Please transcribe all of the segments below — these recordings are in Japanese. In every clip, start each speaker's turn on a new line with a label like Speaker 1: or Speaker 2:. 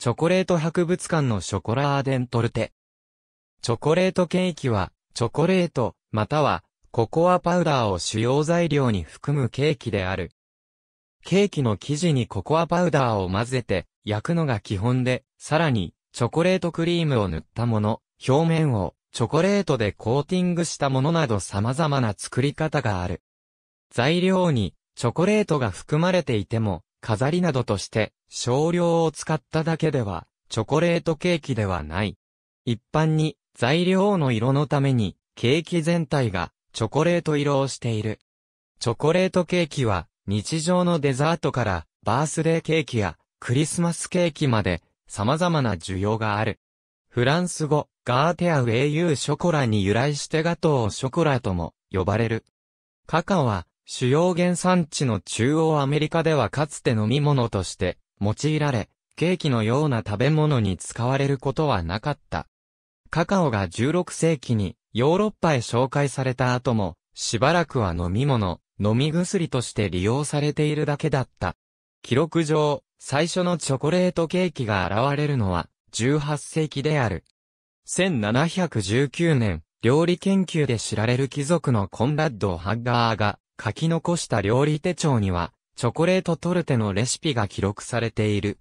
Speaker 1: チョコレート博物館のショコラーデントルテ。チョコレートケーキは、チョコレート、または、ココアパウダーを主要材料に含むケーキである。ケーキの生地にココアパウダーを混ぜて、焼くのが基本で、さらに、チョコレートクリームを塗ったもの、表面をチョコレートでコーティングしたものなど様々な作り方がある。材料にチョコレートが含まれていても、飾りなどとして少量を使っただけではチョコレートケーキではない。一般に材料の色のためにケーキ全体がチョコレート色をしている。チョコレートケーキは日常のデザートからバースデーケーキやクリスマスケーキまで様々な需要がある。フランス語、ガーテアウェイユーショコラに由来してガトーショコラとも呼ばれる。カカオは主要原産地の中央アメリカではかつて飲み物として用いられ、ケーキのような食べ物に使われることはなかった。カカオが16世紀にヨーロッパへ紹介された後も、しばらくは飲み物、飲み薬として利用されているだけだった。記録上、最初のチョコレートケーキが現れるのは18世紀である。1719年、料理研究で知られる貴族のコンラッド・ハッガーが、書き残した料理手帳には、チョコレートトルテのレシピが記録されている。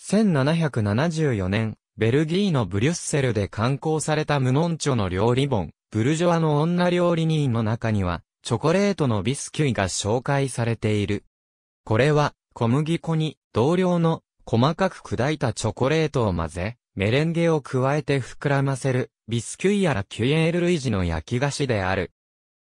Speaker 1: 1774年、ベルギーのブリュッセルで刊行されたムノンチョの料理本、ブルジョアの女料理人の中には、チョコレートのビスキュイが紹介されている。これは、小麦粉に、同量の、細かく砕いたチョコレートを混ぜ、メレンゲを加えて膨らませる、ビスキュイやらキュエール類似の焼き菓子である。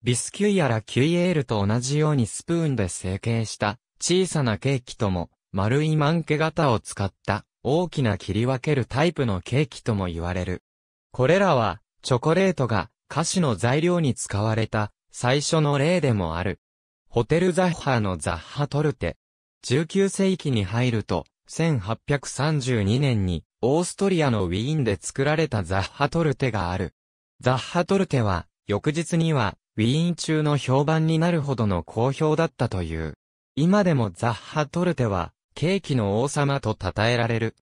Speaker 1: ビスキュイやらキュイエールと同じようにスプーンで成形した小さなケーキとも、丸いマンケ型を使った大きな切り分けるタイプのケーキとも言われる。これらは、チョコレートが菓子の材料に使われた最初の例でもある。ホテルザッハのザッハトルテ。19世紀に入ると、1832年にオーストリアのウィーンで作られたザッハトルテがある。ザッハトルテは、翌日にはウィーン中の評判になるほどの好評だったという。今でもザッハトルテは、ケーキの王様と称えられる。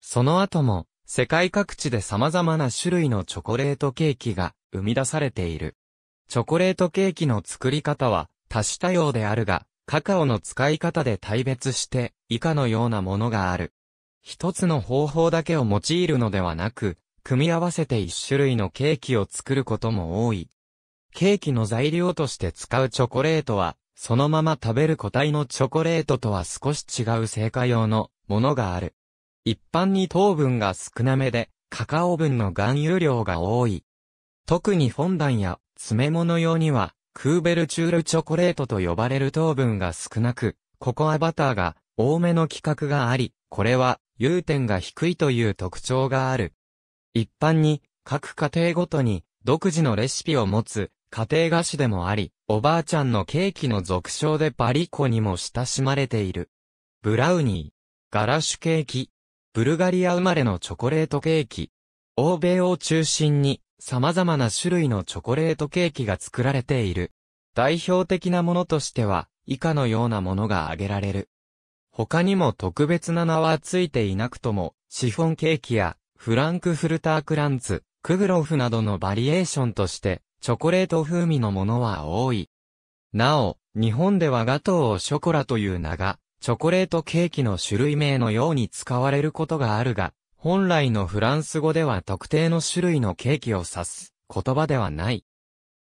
Speaker 1: その後も、世界各地で様々な種類のチョコレートケーキが生み出されている。チョコレートケーキの作り方は多種多様であるが、カカオの使い方で大別して以下のようなものがある。一つの方法だけを用いるのではなく、組み合わせて一種類のケーキを作ることも多い。ケーキの材料として使うチョコレートは、そのまま食べる個体のチョコレートとは少し違う製菓用のものがある。一般に糖分が少なめで、カカオ分の含有量が多い。特にフォンダンや詰め物用には、クーベルチュールチョコレートと呼ばれる糖分が少なく、ココアバターが多めの規格があり、これは融点が低いという特徴がある。一般に、各家庭ごとに独自のレシピを持つ家庭菓子でもあり、おばあちゃんのケーキの俗称でパリコにも親しまれている。ブラウニー、ガラッシュケーキ、ブルガリア生まれのチョコレートケーキ。欧米を中心に様々な種類のチョコレートケーキが作られている。代表的なものとしては、以下のようなものが挙げられる。他にも特別な名はついていなくとも、シフォンケーキや、フランクフルタークランツ、クグロフなどのバリエーションとして、チョコレート風味のものは多い。なお、日本ではガトーをショコラという名が、チョコレートケーキの種類名のように使われることがあるが、本来のフランス語では特定の種類のケーキを指す言葉ではない。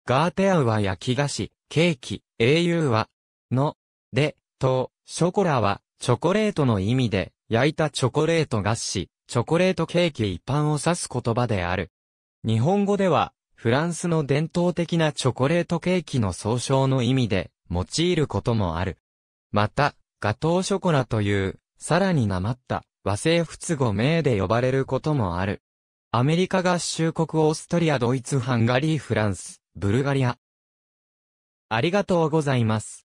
Speaker 1: ガーテアウは焼き菓子、ケーキ、英雄は、の、で、と、ショコラは、チョコレートの意味で、焼いたチョコレート菓子、チョコレートケーキ一般を指す言葉である。日本語では、フランスの伝統的なチョコレートケーキの総称の意味で用いることもある。また、ガトーショコラという、さらになまった和製仏語名で呼ばれることもある。アメリカ合衆国オーストリアドイツハンガリーフランス、ブルガリア。ありがとうございます。